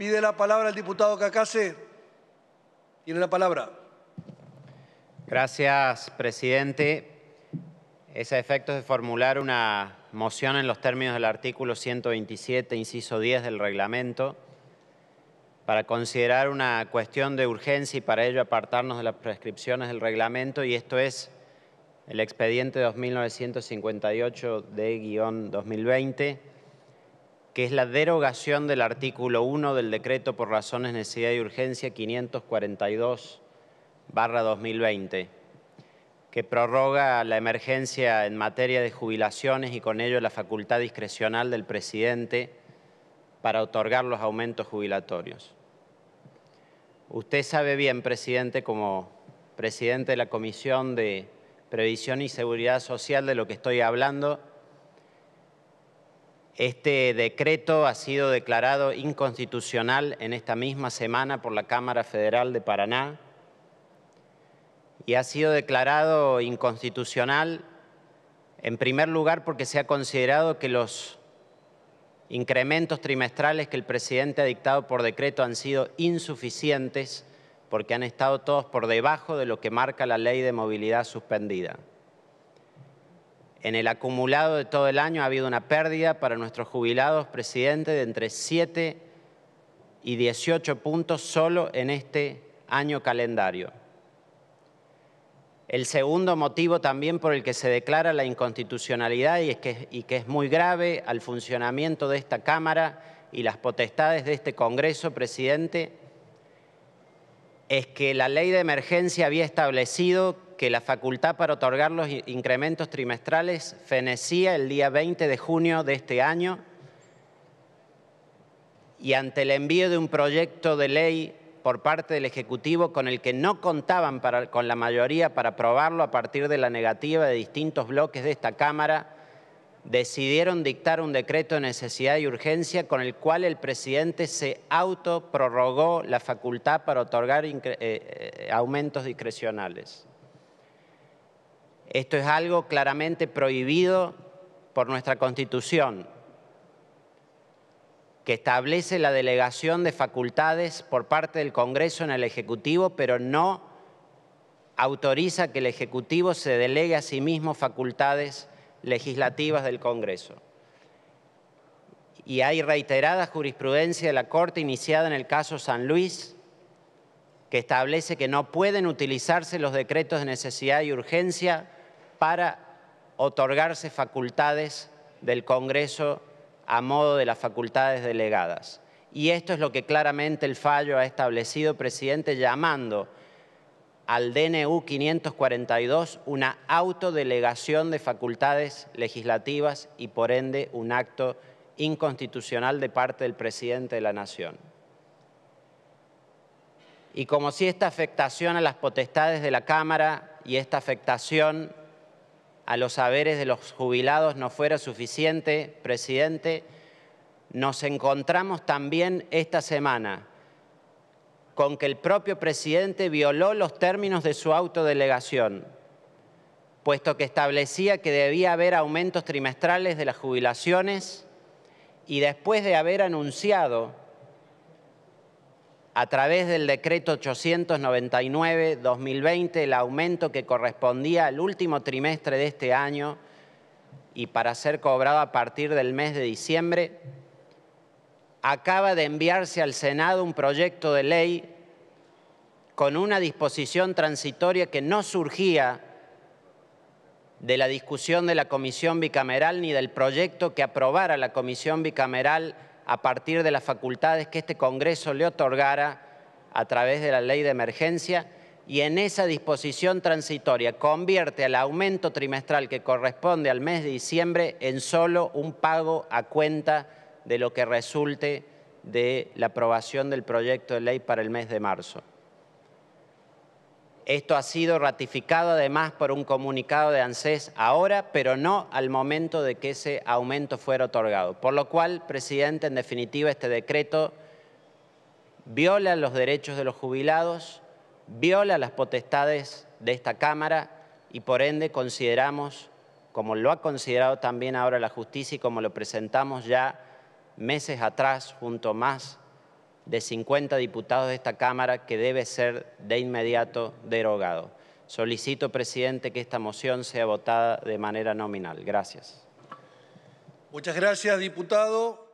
Pide la palabra el diputado Cacase. Tiene la palabra. Gracias, presidente. Es a efectos de formular una moción en los términos del artículo 127, inciso 10 del reglamento, para considerar una cuestión de urgencia y para ello apartarnos de las prescripciones del reglamento, y esto es el expediente 2958-2020 que es la derogación del artículo 1 del decreto por razones, necesidad y urgencia 542 2020, que prorroga la emergencia en materia de jubilaciones y con ello la facultad discrecional del presidente para otorgar los aumentos jubilatorios. Usted sabe bien, presidente, como presidente de la Comisión de Previsión y Seguridad Social, de lo que estoy hablando este decreto ha sido declarado inconstitucional en esta misma semana por la Cámara Federal de Paraná y ha sido declarado inconstitucional en primer lugar porque se ha considerado que los incrementos trimestrales que el presidente ha dictado por decreto han sido insuficientes porque han estado todos por debajo de lo que marca la ley de movilidad suspendida. En el acumulado de todo el año ha habido una pérdida para nuestros jubilados, presidente, de entre 7 y 18 puntos solo en este año calendario. El segundo motivo también por el que se declara la inconstitucionalidad y, que, y que es muy grave al funcionamiento de esta Cámara y las potestades de este Congreso, presidente, es que la ley de emergencia había establecido que la facultad para otorgar los incrementos trimestrales fenecía el día 20 de junio de este año y ante el envío de un proyecto de ley por parte del Ejecutivo con el que no contaban con la mayoría para aprobarlo a partir de la negativa de distintos bloques de esta Cámara, decidieron dictar un decreto de necesidad y urgencia con el cual el presidente se autoprorrogó la facultad para otorgar eh, eh, aumentos discrecionales. Esto es algo claramente prohibido por nuestra Constitución, que establece la delegación de facultades por parte del Congreso en el Ejecutivo, pero no autoriza que el Ejecutivo se delegue a sí mismo facultades legislativas del Congreso. Y hay reiterada jurisprudencia de la Corte iniciada en el caso San Luis, que establece que no pueden utilizarse los decretos de necesidad y urgencia para otorgarse facultades del Congreso a modo de las facultades delegadas. Y esto es lo que claramente el fallo ha establecido, presidente, llamando al DNU 542 una autodelegación de facultades legislativas y por ende un acto inconstitucional de parte del presidente de la Nación. Y como si esta afectación a las potestades de la Cámara y esta afectación a los saberes de los jubilados no fuera suficiente, presidente, nos encontramos también esta semana con que el propio presidente violó los términos de su autodelegación, puesto que establecía que debía haber aumentos trimestrales de las jubilaciones y después de haber anunciado a través del decreto 899-2020 el aumento que correspondía al último trimestre de este año y para ser cobrado a partir del mes de diciembre, acaba de enviarse al Senado un proyecto de ley con una disposición transitoria que no surgía de la discusión de la comisión bicameral ni del proyecto que aprobara la comisión bicameral a partir de las facultades que este Congreso le otorgara a través de la ley de emergencia y en esa disposición transitoria convierte al aumento trimestral que corresponde al mes de diciembre en solo un pago a cuenta de lo que resulte de la aprobación del proyecto de ley para el mes de marzo. Esto ha sido ratificado además por un comunicado de ANSES ahora, pero no al momento de que ese aumento fuera otorgado. Por lo cual, presidente, en definitiva, este decreto viola los derechos de los jubilados, viola las potestades de esta Cámara y por ende consideramos, como lo ha considerado también ahora la justicia y como lo presentamos ya meses atrás junto más de 50 diputados de esta Cámara que debe ser de inmediato derogado. Solicito, presidente, que esta moción sea votada de manera nominal. Gracias. Muchas gracias, diputado.